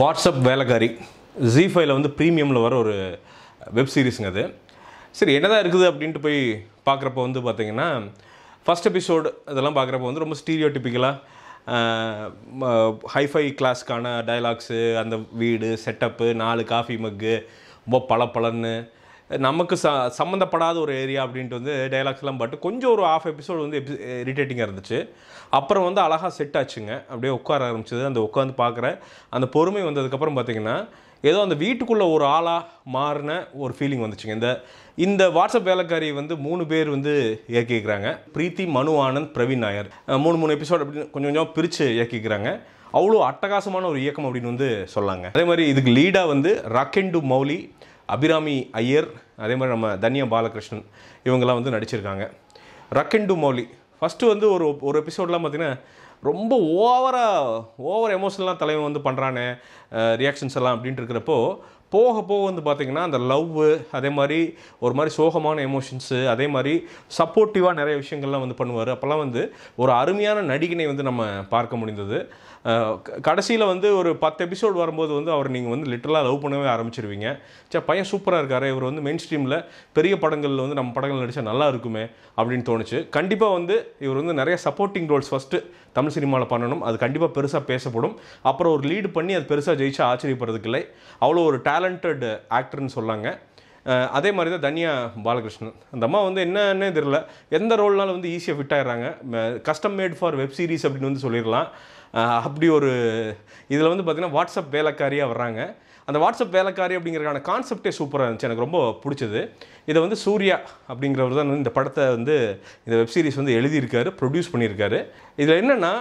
WhatsApp வேலைக்காரி G ஃபைவ்ல வந்து ப்ரீமியமில் வர ஒரு வெப் சீரிஸுங்க அது சரி என்னதான் இருக்குது அப்படின்ட்டு போய் பார்க்குறப்ப வந்து பார்த்திங்கன்னா ஃபஸ்ட் எபிசோடு இதெல்லாம் பார்க்குறப்ப வந்து ரொம்ப ஸ்டீரியோ டிப்பிக்கலாக ஹைஃபை கிளாஸ்க்கான டைலாக்ஸு அந்த வீடு செட்டப்பு நாலு காஃபி மக்கு ரொம்ப பளபளன்னு நமக்கு ச சம்மந்தப்படாத ஒரு ஏரியா அப்படின்ட்டு வந்து டைலாக்ஸ்லாம் பட்டு கொஞ்சம் ஒரு ஆஃப் எபிசோடு வந்து எப்படி இரிட்டேட்டிங்காக இருந்துச்சு அப்புறம் வந்து அழகாக செட் ஆச்சுங்க அப்படியே உட்கார ஆரம்பிச்சது அந்த உட்காந்து பார்க்குற அந்த பொறுமை வந்ததுக்கப்புறம் பார்த்திங்கன்னா ஏதோ அந்த வீட்டுக்குள்ளே ஒரு ஆளாக மாறின ஒரு ஃபீலிங் வந்துச்சுங்க இந்த இந்த வாட்ஸ்அப் வேலைக்காரி வந்து மூணு பேர் வந்து இயக்கிக்கிறாங்க பிரீத்தி மனு ஆனந்த் பிரவீன் நாயர் மூணு மூணு எபிசோட் அப்படின்னு கொஞ்சம் கொஞ்சம் பிரித்து இயக்கிக்கிறாங்க அவ்வளோ அட்டகாசமான ஒரு இயக்கம் அப்படின்னு வந்து சொல்லாங்க அதே மாதிரி இதுக்கு லீடாக வந்து ரக்கெண்டு மௌலி அபிராமி ஐயர் அதே மாதிரி நம்ம தன்யா பாலகிருஷ்ணன் இவங்கெல்லாம் வந்து நடிச்சிருக்காங்க ரக்கெண்டு மௌலி ஃபஸ்ட்டு வந்து ஒரு ஒரு எபிசோடெலாம் பார்த்திங்கன்னா ரொம்ப ஓவராக ஓவர் எமோஷனலாக தலைவன் வந்து பண்ணுறானே ரியாக்ஷன்ஸ் எல்லாம் அப்படின்ட்டு இருக்கிறப்போ போக போக வந்து பார்த்திங்கன்னா அந்த லவ் அதே மாதிரி ஒரு மாதிரி சோகமான எமோஷன்ஸு அதே மாதிரி சப்போர்ட்டிவாக நிறைய விஷயங்கள்லாம் வந்து பண்ணுவார் அப்போல்லாம் வந்து ஒரு அருமையான நடிகனை வந்து நம்ம பார்க்க முடிந்தது கடைசியில் வந்து ஒரு பத்து எபிசோடு வரும்போது வந்து அவர் நீங்கள் வந்து லிட்டலாக லவ் பண்ணவே ஆரம்பிச்சிருவீங்க சே பையன் சூப்பராக இருக்கார் இவர் வந்து மெயின் ஸ்ட்ரீமில் பெரிய படங்களில் வந்து நம்ம படங்கள் நடித்தா நல்லா இருக்குமே அப்படின்னு தோணுச்சு கண்டிப்பாக வந்து இவர் வந்து நிறைய சப்போர்ட்டிங் ரோல்ஸ் ஃபஸ்ட்டு தமிழ் சினிமாவில் பண்ணணும் அது கண்டிப்பாக பெருசாக பேசப்படும் அப்புறம் ஒரு லீடு பண்ணி அது பெருசாக ஜெயிச்சா ஆச்சரியப்படுறதுக்கு இல்லை அவ்வளோ ஒரு டேலண்டட் ஆக்டர்னு சொல்லாங்க அதே மாதிரி தான் தனியா பாலகிருஷ்ணன் அந்த அம்மா வந்து என்னன்னே தெரில எந்த ரோல்னாலும் வந்து ஈஸியாக ஃபிட் ஆகிறாங்க custom made for web series அப்படின்னு வந்து சொல்லிடலாம் அப்படி ஒரு இதில் வந்து பார்த்திங்கன்னா வாட்ஸ்அப் வேலைக்காரியாக வர்றாங்க அந்த வாட்ஸ்அப் வேலைக்காரி அப்படிங்கிறக்கான கான்செப்டே சூப்பராக இருந்துச்சு எனக்கு ரொம்ப பிடிச்சது இதை வந்து சூர்யா அப்படிங்கிறவர் தான் இந்த படத்தை வந்து இந்த வெப்சீரிஸ் வந்து எழுதியிருக்காரு ப்ரொடியூஸ் பண்ணியிருக்காரு இதில் என்னென்னா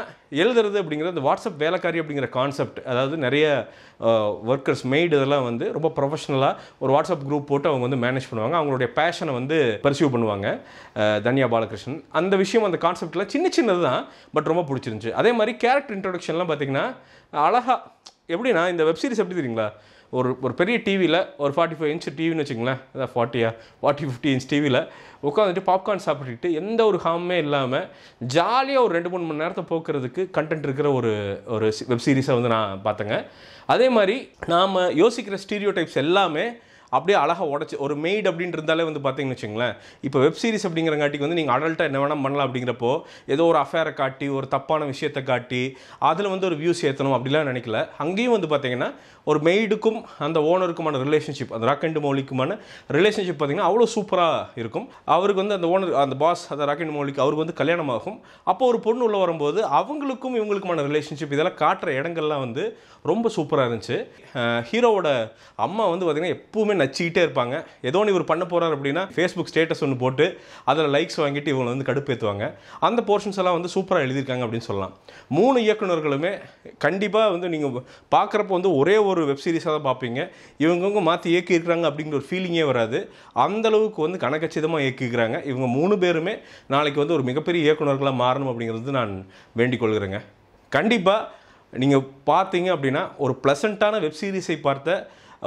எழுதுறது அப்படிங்கிறது அந்த வாட்ஸ்அப் வேலைக்காரி அப்படிங்கிற கான்செப்ட் அதாவது நிறைய ஒர்க்கர்ஸ் மெய்டு இதெல்லாம் வந்து ரொம்ப ப்ரொஃபஷனலாக ஒரு வாட்ஸ்அப் குரூப் போட்டு அவங்க வந்து மேனேஜ் பண்ணுவாங்க அவங்களுடைய பேஷனை வந்து பர்சியூ பண்ணுவாங்க தன்யா பாலகிருஷ்ணன் அந்த விஷயம் அந்த கான்செப்ட்லாம் சின்ன சின்னது தான் பட் ரொம்ப பிடிச்சிருந்துச்சு அதே மாதிரி கேரக்டர் இன்ட்ரொடக்ஷன்லாம் பார்த்திங்கன்னா அழகாக எப்படின்னா இந்த வெப்சீரிஸ் எப்படி தெரியுங்களா ஒரு ஒரு பெரிய டிவியில் ஒரு ஃபார்ட்டி ஃபைவ் இன்ச் டிவின்னு வச்சுங்களேன் அதான் ஃபார்ட்டியா ஃபார்ட்டி ஃபிஃப்டி இன்ச் டிவியில் உட்காந்துட்டு பாப்கார்ன் சாப்பிட்டுட்டு எந்த ஒரு ஹாமே இல்லாமல் ஜாலியாக ஒரு ரெண்டு மூணு மணி நேரத்தை போக்குறதுக்கு கண்டென்ட் இருக்கிற ஒரு ஒரு வெப் சீரிஸை வந்து நான் பார்த்தேங்க அதே மாதிரி நாம் யோசிக்கிற ஸ்டீரியோ டைப்ஸ் எல்லாமே அப்படியே அழகாக உடச்சி ஒரு மெய்டு அப்படின்னு இருந்தாலே வந்து பார்த்தீங்கன்னு வச்சுங்களேன் இப்போ வெப் சீரிஸ் அப்படிங்கிறங்காட்டிக்கு வந்து நீங்கள் அடல்ட்டாக என்ன வேணால் பண்ணலாம் அப்படிங்கிறப்போ ஏதோ ஒரு அஃபேரை காட்டி ஒரு தப்பான விஷயத்தை காட்டி அதில் வந்து ஒரு வியூஸ் ஏற்றணும் அப்படிலாம் நினைக்கல அங்கேயும் வந்து பார்த்தீங்கன்னா ஒரு மெய்டுக்கும் அந்த ஓனருக்குமான ரிலேஷன்ஷிப் அந்த ராக்கெண்ட் மௌலிக்குமான ரிலேஷன்ஷிப் பார்த்திங்கன்னா அவ்வளோ சூப்பராக இருக்கும் அவருக்கு வந்து அந்த ஓனர் அந்த பாஸ் அந்த ராக்கெண்ட் மௌலிக்கு அவருக்கு வந்து கல்யாணம் ஆகும் அப்போ ஒரு பொண்ணு உள்ள வரும்போது அவங்களுக்கும் இவங்களுக்குமான ரிலேஷன்ஷிப் இதெல்லாம் காட்டுற இடங்கள்லாம் வந்து ரொம்ப சூப்பராக இருந்துச்சு ஹீரோவோட அம்மா வந்து பார்த்திங்கன்னா எப்பவுமே நச்சிக்கிட்டே இருப்பாங்க ஏதோ ஒன்று இவர் பண்ண போகிறார் அப்படின்னா ஃபேஸ்புக் ஸ்டேட்டஸ் ஒன்று போட்டு அதில் லைக்ஸ் வாங்கிட்டு இவங்களை வந்து கடுப்பேற்றுவாங்க அந்த போர்ஷன்ஸ் எல்லாம் வந்து சூப்பராக எழுதியிருக்காங்க அப்படின்னு சொல்லலாம் மூணு இயக்குநர்களுமே கண்டிப்பாக வந்து நீங்கள் பார்க்குறப்ப வந்து ஒரே ஒரு வெப்சீரிஸாக தான் பார்ப்பீங்க இவங்கவுங்க மாற்றி இயக்கியிருக்கிறாங்க அப்படிங்கிற ஒரு ஃபீலிங்கே வராது அந்தளவுக்கு வந்து கணக்கச்சிதமாக இயக்கிக்கிறாங்க இவங்க மூணு பேருமே நாளைக்கு வந்து ஒரு மிகப்பெரிய இயக்குநர்களாக மாறணும் அப்படிங்கிறது நான் வேண்டிக் கொள்கிறேங்க கண்டிப்பாக நீங்கள் பார்த்தீங்க அப்படின்னா ஒரு ப்ளசண்ட்டான வெப்சீரிஸை பார்த்த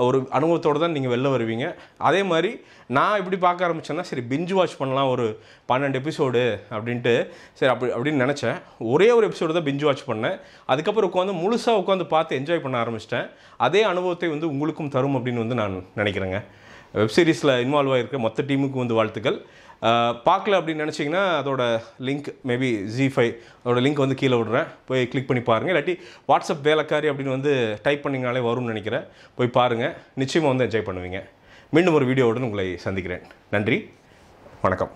ஒரு அனுபவத்தோடு தான் நீங்கள் வெளில வருவீங்க அதே மாதிரி நான் இப்படி பார்க்க ஆரம்பித்தேன்னா சரி பிஞ்சு வாட்ச் பண்ணலாம் ஒரு பன்னெண்டு எபிசோடு அப்படின்ட்டு சரி அப்படி அப்படின்னு நினச்சேன் ஒரே ஒரு எபிசோடு தான் பிஞ்சு வாட்ச் பண்ணேன் அதுக்கப்புறம் உட்காந்து முழுசாக உட்காந்து பார்த்து என்ஜாய் பண்ண ஆரம்பிச்சிட்டேன் அதே அனுபவத்தை வந்து உங்களுக்கும் தரும் அப்படின்னு வந்து நான் நினைக்கிறேங்க வெப்சீரிஸில் இன்வால்வ் ஆகிருக்க மொத்த டீமுக்கு வந்து வாழ்த்துக்கள் பார்க்கல அப்படின்னு நினச்சிங்கன்னா அதோட லிங்க் மேபி ஜி ஃபைவ் அதோட லிங்க் வந்து கீழே விடுறேன் போய் கிளிக் பண்ணி பாருங்கள் இல்லாட்டி வாட்ஸ்அப் வேலைக்காரி அப்படின்னு வந்து டைப் பண்ணிங்கனாலே வரும்னு நினைக்கிறேன் போய் பாருங்கள் நிச்சயமாக வந்து என்ஜாய் பண்ணுவீங்க மீண்டும் ஒரு வீடியோவுடன் உங்களை சந்திக்கிறேன் நன்றி வணக்கம்